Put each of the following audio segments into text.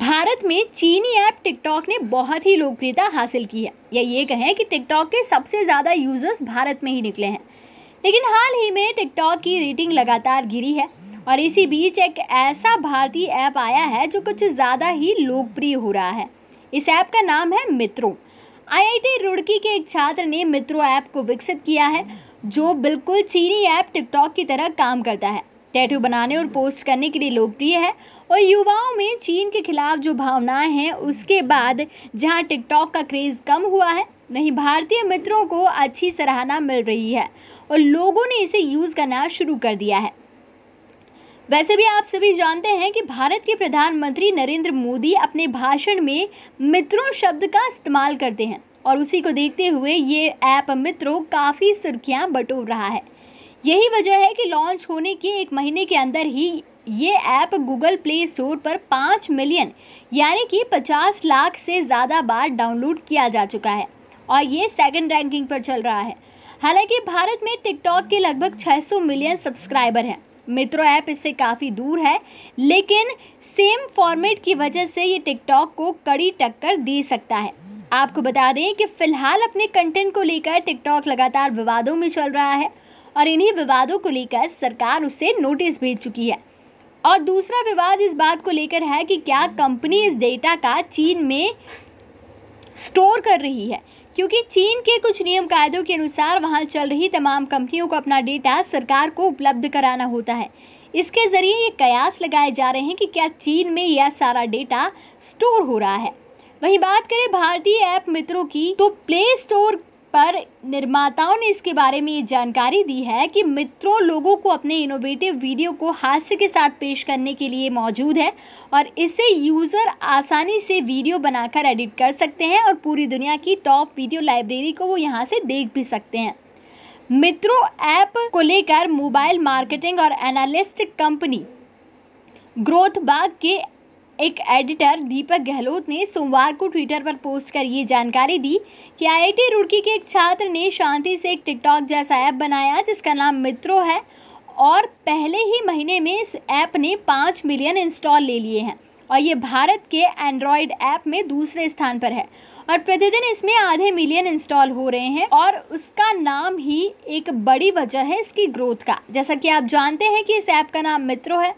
भारत में चीनी app TikTok ने बहुत ही लोकप्रियता हासिल की है या ये कहें कि टिकटॉक के सबसे ज़्यादा यूज़र्स भारत में ही निकले हैं लेकिन हाल ही में टिकटॉक की रेटिंग लगातार गिरी है और इसी बीच एक ऐसा भारतीय ऐप आया है जो कुछ ज़्यादा ही लोकप्रिय हो रहा है इस ऐप का नाम है मित्रों आईआईटी रुड़की के एक छात्र ने मित्रों ऐप को विकसित किया है जो बिल्कुल चीनी ऐप टिकटॉक की तरह काम करता है टैटू बनाने और पोस्ट करने के लिए लोकप्रिय है और युवाओं में चीन के खिलाफ जो भावनाएं हैं उसके बाद जहां टिकटॉक का क्रेज़ कम हुआ है वहीं भारतीय मित्रों को अच्छी सराहना मिल रही है और लोगों ने इसे यूज़ करना शुरू कर दिया है वैसे भी आप सभी जानते हैं कि भारत के प्रधानमंत्री नरेंद्र मोदी अपने भाषण में मित्रों शब्द का इस्तेमाल करते हैं और उसी को देखते हुए ये ऐप मित्रों काफ़ी सुर्खियाँ बटोर रहा है यही वजह है कि लॉन्च होने के एक महीने के अंदर ही ये ऐप गूगल प्ले स्टोर पर पाँच मिलियन यानी कि पचास लाख से ज़्यादा बार डाउनलोड किया जा चुका है और ये सेकंड रैंकिंग पर चल रहा है हालांकि भारत में टिकटॉक के लगभग 600 मिलियन सब्सक्राइबर हैं मित्रों ऐप इससे काफ़ी दूर है लेकिन सेम फॉर्मेट की वजह से ये टिकटॉक को कड़ी टक्कर दे सकता है आपको बता दें कि फिलहाल अपने कंटेंट को लेकर टिकटॉक लगातार विवादों में चल रहा है और इन्हीं विवादों को लेकर सरकार उसे नोटिस भेज चुकी है और दूसरा विवाद इस बात को लेकर है कि क्या कंपनी इस डेटा का चीन में स्टोर कर रही है क्योंकि चीन के कुछ नियम कायदों के अनुसार वहां चल रही तमाम कंपनियों को अपना डेटा सरकार को उपलब्ध कराना होता है इसके ज़रिए ये कयास लगाए जा रहे हैं कि क्या चीन में यह सारा डेटा स्टोर हो रहा है वहीं बात करें भारतीय ऐप मित्रों की तो प्ले स्टोर पर निर्माताओं ने इसके बारे में ये जानकारी दी है कि मित्रों लोगों को अपने इनोवेटिव वीडियो को हास्य के साथ पेश करने के लिए मौजूद है और इसे यूज़र आसानी से वीडियो बनाकर एडिट कर सकते हैं और पूरी दुनिया की टॉप वीडियो लाइब्रेरी को वो यहाँ से देख भी सकते हैं मित्रों ऐप को लेकर मोबाइल मार्केटिंग और एनालिस्ट कंपनी ग्रोथ बाग के एक एडिटर दीपक गहलोत ने सोमवार को ट्विटर पर पोस्ट कर ये जानकारी दी कि आईआईटी रुड़की के एक छात्र ने शांति से एक टिकटॉक जैसा ऐप बनाया जिसका नाम मित्रो है और पहले ही महीने में इस ऐप ने पाँच मिलियन इंस्टॉल ले लिए हैं और ये भारत के एंड्रॉयड ऐप में दूसरे स्थान पर है और प्रतिदिन इसमें आधे मिलियन इंस्टॉल हो रहे हैं और उसका नाम ही एक बड़ी वजह है इसकी ग्रोथ का जैसा कि आप जानते हैं कि इस ऐप का नाम मित्रो है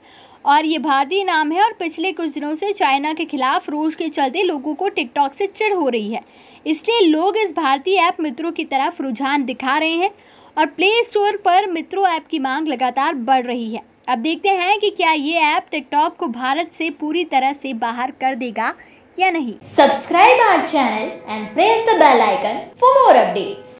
और ये भारतीय नाम है और पिछले कुछ दिनों से चाइना के खिलाफ रोष के चलते लोगों को टिकटॉक से चिड़ हो रही है इसलिए लोग इस भारतीय ऐप मित्रों की तरफ रुझान दिखा रहे हैं और प्ले स्टोर पर मित्रों ऐप की मांग लगातार बढ़ रही है अब देखते हैं कि क्या ये ऐप टिकटॉक को भारत से पूरी तरह से बाहर कर देगा या नहीं subscribe our channel and press the bell icon for more updates